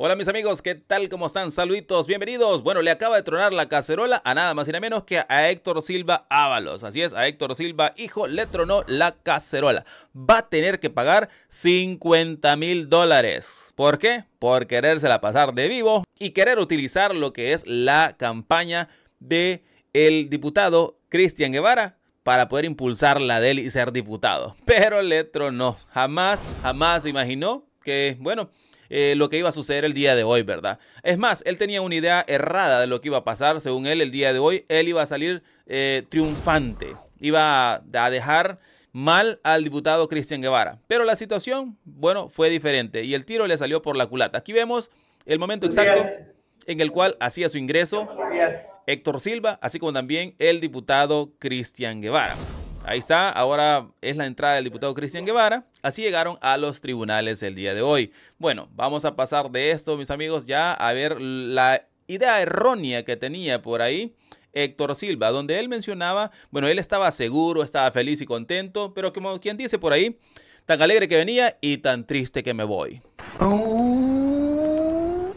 Hola mis amigos, ¿qué tal? ¿Cómo están? Saluditos, bienvenidos. Bueno, le acaba de tronar la cacerola a nada más y nada menos que a Héctor Silva Ábalos. Así es, a Héctor Silva, hijo, le tronó la cacerola. Va a tener que pagar 50 mil dólares. ¿Por qué? Por querérsela pasar de vivo y querer utilizar lo que es la campaña de el diputado Cristian Guevara para poder impulsar la de él y ser diputado. Pero le tronó. Jamás, jamás imaginó que, bueno, eh, lo que iba a suceder el día de hoy, ¿verdad? Es más, él tenía una idea errada de lo que iba a pasar, según él, el día de hoy. Él iba a salir eh, triunfante, iba a dejar mal al diputado Cristian Guevara. Pero la situación, bueno, fue diferente y el tiro le salió por la culata. Aquí vemos el momento exacto en el cual hacía su ingreso Héctor Silva, así como también el diputado Cristian Guevara. Ahí está, ahora es la entrada del diputado Cristian Guevara. Así llegaron a los tribunales el día de hoy. Bueno, vamos a pasar de esto, mis amigos, ya a ver la idea errónea que tenía por ahí Héctor Silva, donde él mencionaba, bueno, él estaba seguro, estaba feliz y contento, pero como quien dice por ahí, tan alegre que venía y tan triste que me voy. Oh.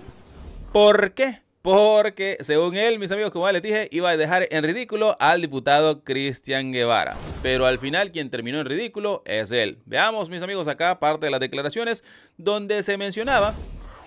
¿Por qué? porque según él, mis amigos, como ya les dije, iba a dejar en ridículo al diputado Cristian Guevara. Pero al final quien terminó en ridículo es él. Veamos, mis amigos, acá parte de las declaraciones donde se mencionaba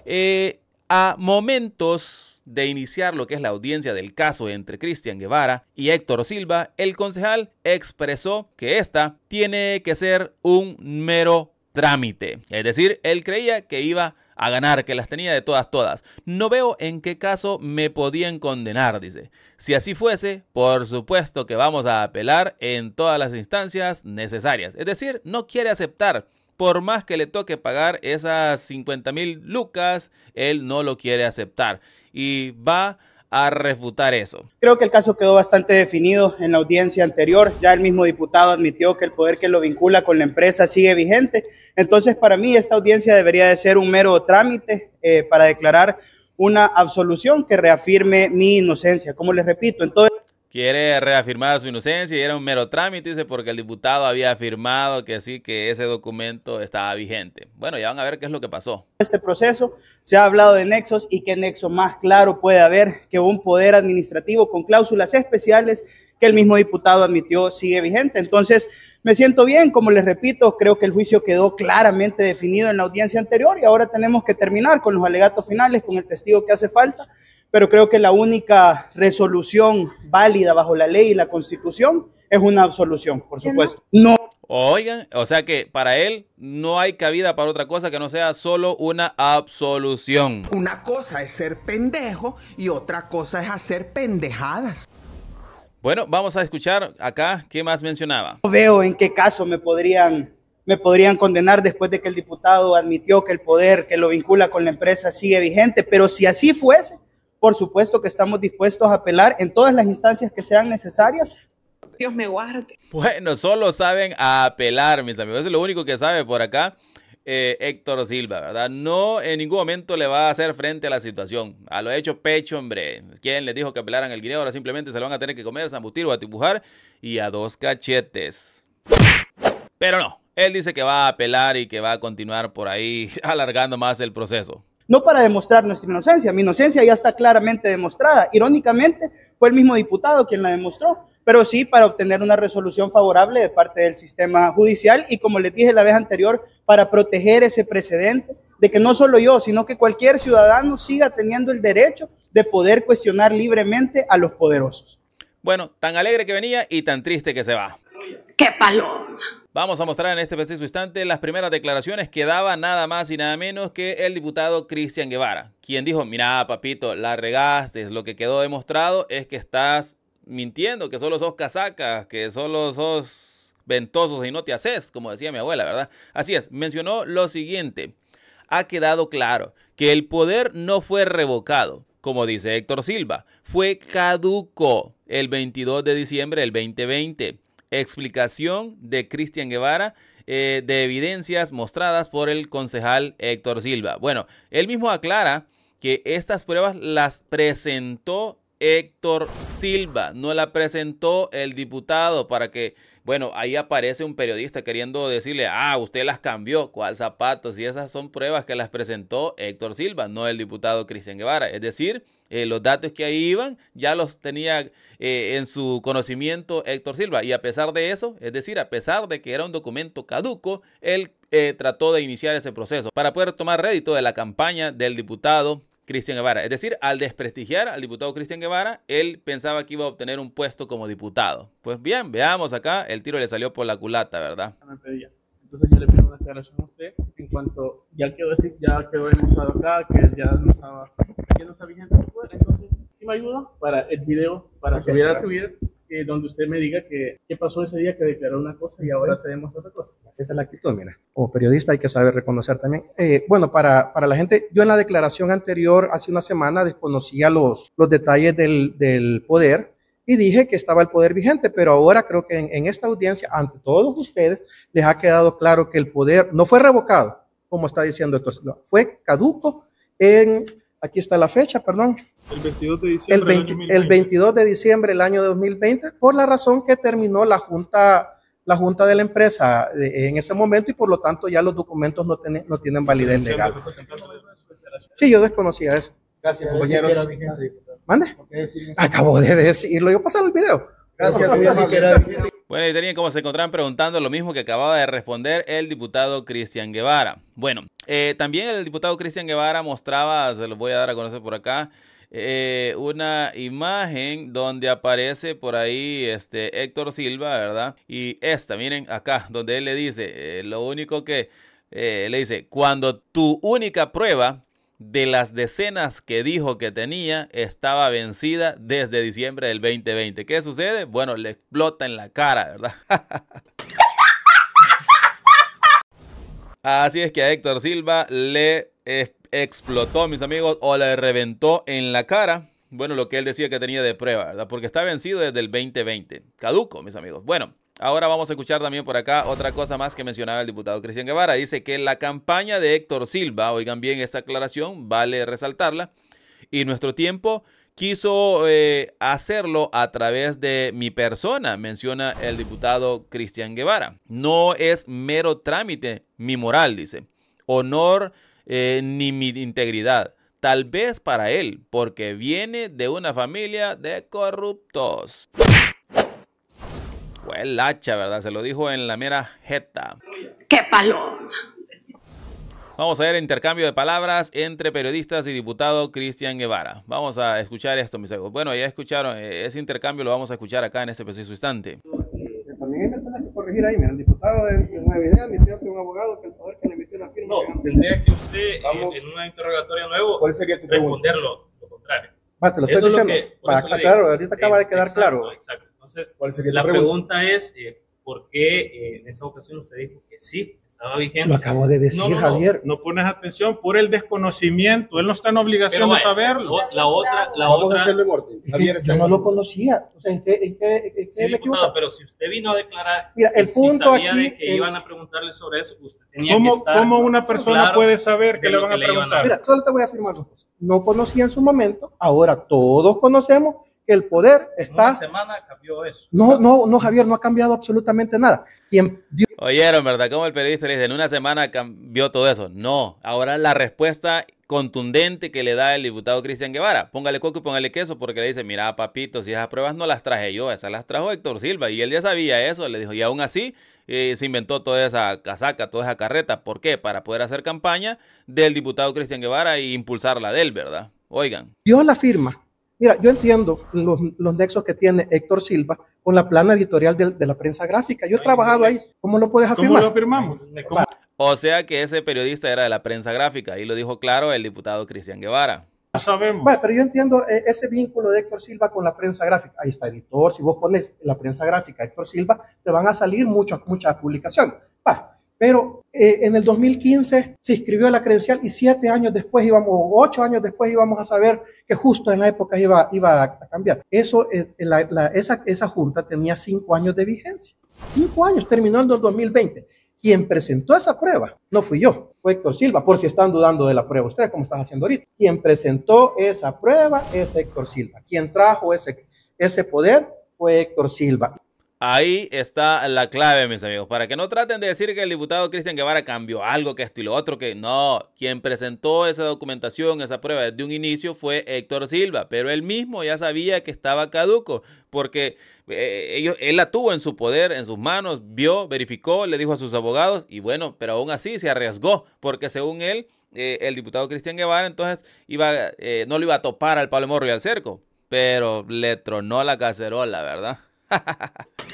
eh, a momentos de iniciar lo que es la audiencia del caso entre Cristian Guevara y Héctor Silva, el concejal expresó que esta tiene que ser un mero trámite. Es decir, él creía que iba a ganar, que las tenía de todas, todas. No veo en qué caso me podían condenar, dice. Si así fuese, por supuesto que vamos a apelar en todas las instancias necesarias. Es decir, no quiere aceptar. Por más que le toque pagar esas 50 mil lucas, él no lo quiere aceptar. Y va a refutar eso. Creo que el caso quedó bastante definido en la audiencia anterior. Ya el mismo diputado admitió que el poder que lo vincula con la empresa sigue vigente. Entonces, para mí, esta audiencia debería de ser un mero trámite eh, para declarar una absolución que reafirme mi inocencia. Como les repito, entonces quiere reafirmar su inocencia y era un mero trámite, dice, porque el diputado había afirmado que sí, que ese documento estaba vigente. Bueno, ya van a ver qué es lo que pasó. Este proceso se ha hablado de nexos y qué nexo más claro puede haber que un poder administrativo con cláusulas especiales que el mismo diputado admitió sigue vigente. Entonces, me siento bien, como les repito, creo que el juicio quedó claramente definido en la audiencia anterior y ahora tenemos que terminar con los alegatos finales, con el testigo que hace falta pero creo que la única resolución válida bajo la ley y la constitución es una absolución, por supuesto. No. Oigan, o sea que para él no hay cabida para otra cosa que no sea solo una absolución. Una cosa es ser pendejo y otra cosa es hacer pendejadas. Bueno, vamos a escuchar acá qué más mencionaba. No veo en qué caso me podrían me podrían condenar después de que el diputado admitió que el poder que lo vincula con la empresa sigue vigente, pero si así fuese, por supuesto que estamos dispuestos a apelar en todas las instancias que sean necesarias Dios me guarde. Bueno, solo saben apelar, mis amigos. Eso es lo único que sabe por acá eh, Héctor Silva, ¿verdad? No en ningún momento le va a hacer frente a la situación. A ah, lo hecho pecho, hombre. ¿Quién le dijo que apelaran el guineo? Ahora simplemente se lo van a tener que comer, zambutir o dibujar y a dos cachetes. Pero no, él dice que va a apelar y que va a continuar por ahí alargando más el proceso no para demostrar nuestra inocencia. Mi inocencia ya está claramente demostrada. Irónicamente, fue el mismo diputado quien la demostró, pero sí para obtener una resolución favorable de parte del sistema judicial y, como les dije la vez anterior, para proteger ese precedente de que no solo yo, sino que cualquier ciudadano siga teniendo el derecho de poder cuestionar libremente a los poderosos. Bueno, tan alegre que venía y tan triste que se va. ¡Qué paloma! Vamos a mostrar en este preciso instante las primeras declaraciones que daba nada más y nada menos que el diputado Cristian Guevara, quien dijo, mira papito, la regaste, lo que quedó demostrado es que estás mintiendo, que solo sos casacas, que solo sos ventosos y no te haces, como decía mi abuela, ¿verdad? Así es, mencionó lo siguiente, ha quedado claro que el poder no fue revocado, como dice Héctor Silva, fue caduco el 22 de diciembre del 2020 explicación de Cristian Guevara eh, de evidencias mostradas por el concejal Héctor Silva. Bueno, él mismo aclara que estas pruebas las presentó Héctor Silva, no la presentó el diputado para que, bueno, ahí aparece un periodista queriendo decirle, ah, usted las cambió, ¿cuál zapatos? Y esas son pruebas que las presentó Héctor Silva, no el diputado Cristian Guevara. Es decir, eh, los datos que ahí iban ya los tenía eh, en su conocimiento Héctor Silva. Y a pesar de eso, es decir, a pesar de que era un documento caduco, él eh, trató de iniciar ese proceso para poder tomar rédito de la campaña del diputado Cristian Guevara. Es decir, al desprestigiar al diputado Cristian Guevara, él pensaba que iba a obtener un puesto como diputado. Pues bien, veamos acá, el tiro le salió por la culata, ¿verdad? Entonces yo le pido una declaración a usted en cuanto ya decir ya quedó demostrado acá que ya no estaba que no está vigente Entonces, si me ayuda para el video, para subir a tu eh, donde usted me diga que, qué pasó ese día que declaró una cosa y ahora se otra cosa. Esa es la actitud, mira. Como periodista hay que saber reconocer también. Eh, bueno, para, la gente, yo en la declaración anterior, hace una semana, desconocía los, los detalles del, poder, y dije que estaba el poder vigente, pero ahora creo que en, esta audiencia, ante todos ustedes, les ha quedado claro que el poder no fue revocado, como está diciendo esto, fue caduco en aquí está la fecha, perdón. El 22 de diciembre. El, del 2020. 22 de diciembre del año 2020, por la razón que terminó la junta, la junta de la empresa eh, en ese momento y por lo tanto ya los documentos no, no tienen validez legal. Sí, yo desconocía eso. Gracias, compañeros. Mande. Acabo de decirlo, yo pasar el video. Gracias, bueno, y como se encontraban preguntando lo mismo que acababa de responder el diputado Cristian Guevara. Bueno, eh, también el diputado Cristian Guevara mostraba, se los voy a dar a conocer por acá, eh, una imagen donde aparece por ahí este Héctor Silva, ¿verdad? Y esta, miren acá, donde él le dice, eh, lo único que le dice, cuando tu única prueba de las decenas que dijo que tenía estaba vencida desde diciembre del 2020. ¿Qué sucede? Bueno, le explota en la cara, ¿verdad? Así es que a Héctor Silva le explotó, mis amigos, o le reventó en la cara. Bueno, lo que él decía que tenía de prueba, ¿verdad? Porque está vencido desde el 2020. Caduco, mis amigos. Bueno, Ahora vamos a escuchar también por acá otra cosa más que mencionaba el diputado Cristian Guevara. Dice que la campaña de Héctor Silva, oigan bien esta aclaración, vale resaltarla, y nuestro tiempo quiso eh, hacerlo a través de mi persona, menciona el diputado Cristian Guevara. No es mero trámite mi moral, dice, honor eh, ni mi integridad. Tal vez para él, porque viene de una familia de corruptos. Fue el hacha, ¿verdad? Se lo dijo en la mera jeta. ¡Qué paloma! Vamos a ver intercambio de palabras entre periodistas y diputado Cristian Guevara. Vamos a escuchar esto, mis amigos. Bueno, ya escucharon, eh, ese intercambio lo vamos a escuchar acá en este preciso instante. También hay personas que corregir ahí, mira, el diputado de una Idea admitió que un abogado que el poder que le metió la firma... No, tendría que usted, eh, en una interrogatoria nuevo, responderlo, lo contrario. lo estoy eso diciendo, lo que, para ahorita acaba de quedar claro. Exacto. Entonces, ¿Cuál sería la pregunta? es, eh, ¿por qué eh, en esa ocasión usted dijo que sí, estaba vigente? Lo acabo de decir, Javier. No, no, pones atención por el desconocimiento. Él no está en obligación de saberlo. La otra, la otra. Javier, no lo conocía. O sea, ¿en qué, en qué, sí, pero si usted vino a declarar Mira, el punto aquí, que iban a preguntarle sobre eso, ¿Cómo, ¿Cómo una persona puede saber que le van a preguntar? Mira, solo te voy a afirmar dos cosas. No conocía en su momento, ahora todos conocemos el poder está. Una semana cambió eso. No, no, no, Javier, no ha cambiado absolutamente nada. Oyeron, ¿verdad? Como el periodista le dice, en una semana cambió todo eso. No, ahora la respuesta contundente que le da el diputado Cristian Guevara. Póngale coco y póngale queso porque le dice, mira, papito, si esas pruebas no las traje yo, esas las trajo Héctor Silva. Y él ya sabía eso, le dijo, y aún así eh, se inventó toda esa casaca, toda esa carreta. ¿Por qué? Para poder hacer campaña del diputado Cristian Guevara e impulsarla de él, ¿verdad? Oigan. Dios la firma Mira, yo entiendo los, nexos que tiene Héctor Silva con la plana editorial de, la prensa gráfica. Yo he trabajado ahí. ¿Cómo lo puedes afirmar? ¿Cómo lo afirmamos? O sea que ese periodista era de la prensa gráfica y lo dijo claro el diputado Cristian Guevara. No sabemos. pero yo entiendo eh, ese vínculo de Héctor Silva con la prensa gráfica. Ahí está, editor. Si vos pones la prensa gráfica Héctor Silva, te van a salir muchas, muchas publicaciones. Pero eh, en el 2015 se inscribió la credencial y siete años después íbamos, ocho años después íbamos a saber que justo en la época iba, iba a cambiar. Eso, eh, eh, esa, esa junta tenía cinco años de vigencia. Cinco años, terminó en el 2020. Quien presentó esa prueba no fui yo, fue Héctor Silva, por si están dudando de la prueba ustedes, como están haciendo ahorita. Quien presentó esa prueba es Héctor Silva. Quien trajo ese, ese poder fue Héctor Silva. Ahí está la clave, mis amigos, para que no traten de decir que el diputado Cristian Guevara cambió algo, que esto y lo otro, que no, quien presentó esa documentación, esa prueba desde un inicio fue Héctor Silva, pero él mismo ya sabía que estaba caduco, porque eh, él la tuvo en su poder, en sus manos, vio, verificó, le dijo a sus abogados, y bueno, pero aún así se arriesgó, porque según él, eh, el diputado Cristian Guevara entonces iba, eh, no lo iba a topar al Pablo Morro y al cerco, pero le tronó la cacerola, ¿verdad?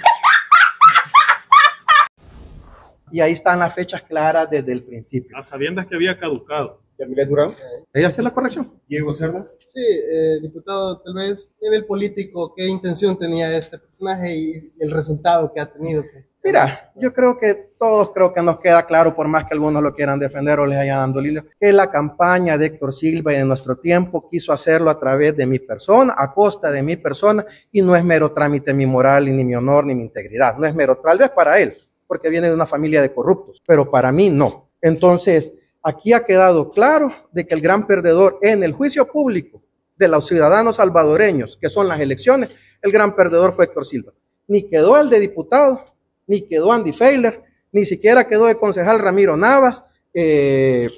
y ahí están las fechas claras desde el principio. A sabiendas que había caducado. Yamilet Durán. ¿Ella hace la corrección? Diego Cerda. Sí, eh, diputado, tal vez a nivel político, ¿qué intención tenía este personaje y el resultado que ha tenido? Mira, yo creo que todos creo que nos queda claro, por más que algunos lo quieran defender o les haya dando lilo, que la campaña de Héctor Silva en nuestro tiempo quiso hacerlo a través de mi persona, a costa de mi persona, y no es mero trámite mi moral, ni mi honor, ni mi integridad. No es mero, tal vez para él, porque viene de una familia de corruptos, pero para mí no. Entonces, Aquí ha quedado claro de que el gran perdedor en el juicio público de los ciudadanos salvadoreños, que son las elecciones, el gran perdedor fue Héctor Silva. Ni quedó el de diputado, ni quedó Andy Feiler, ni siquiera quedó el concejal Ramiro Navas. Eh,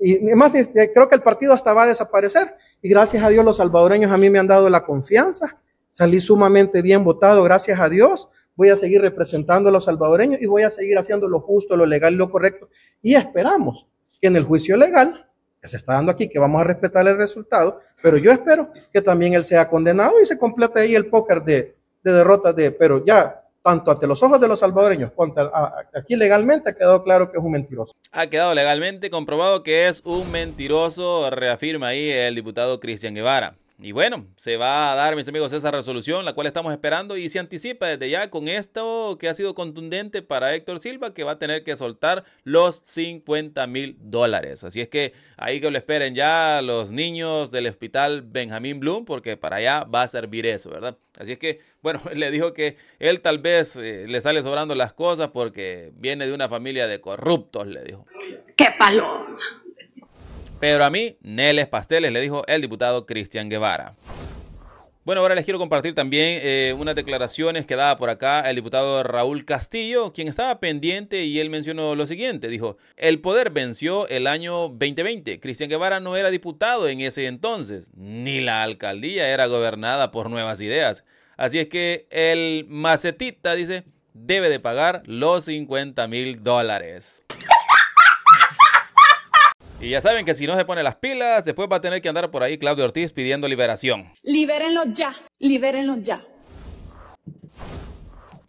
y más, eh, creo que el partido hasta va a desaparecer. Y gracias a Dios los salvadoreños a mí me han dado la confianza. Salí sumamente bien votado, gracias a Dios. Voy a seguir representando a los salvadoreños y voy a seguir haciendo lo justo, lo legal y lo correcto. Y esperamos en el juicio legal que se está dando aquí, que vamos a respetar el resultado, pero yo espero que también él sea condenado y se complete ahí el póker de, de derrota de, pero ya tanto ante los ojos de los salvadoreños, contra, aquí legalmente ha quedado claro que es un mentiroso. Ha quedado legalmente comprobado que es un mentiroso, reafirma ahí el diputado Cristian Guevara. Y bueno, se va a dar, mis amigos, esa resolución, la cual estamos esperando y se anticipa desde ya con esto que ha sido contundente para Héctor Silva, que va a tener que soltar los 50 mil dólares. Así es que ahí que lo esperen ya los niños del hospital Benjamín Bloom, porque para allá va a servir eso, ¿verdad? Así es que, bueno, le dijo que él tal vez eh, le sale sobrando las cosas porque viene de una familia de corruptos, le dijo. ¡Qué palo! Pero a mí, Neles Pasteles, le dijo el diputado Cristian Guevara. Bueno, ahora les quiero compartir también eh, unas declaraciones que daba por acá el diputado Raúl Castillo, quien estaba pendiente y él mencionó lo siguiente, dijo, el poder venció el año 2020, Cristian Guevara no era diputado en ese entonces, ni la alcaldía era gobernada por nuevas ideas. Así es que el macetita, dice, debe de pagar los 50 mil dólares. Y ya saben que si no se pone las pilas, después va a tener que andar por ahí Claudio Ortiz pidiendo liberación. Libérenlo ya, libérenlo ya.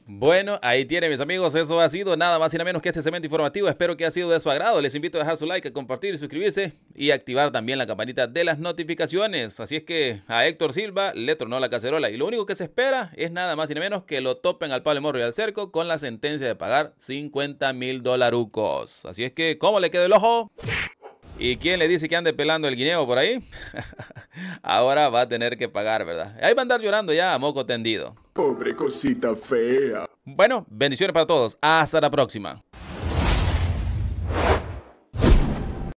Bueno, ahí tiene mis amigos, eso ha sido nada más y nada menos que este segmento informativo. Espero que ha sido de su agrado. Les invito a dejar su like, a compartir, suscribirse y activar también la campanita de las notificaciones. Así es que a Héctor Silva le tronó la cacerola y lo único que se espera es nada más y nada menos que lo topen al Pablo Morro y al Cerco con la sentencia de pagar 50 mil dolarucos. Así es que, ¿cómo le quedó el ojo? ¿Y quién le dice que ande pelando el guineo por ahí? Ahora va a tener que pagar, ¿verdad? Ahí va a andar llorando ya a moco tendido. Pobre cosita fea. Bueno, bendiciones para todos. Hasta la próxima.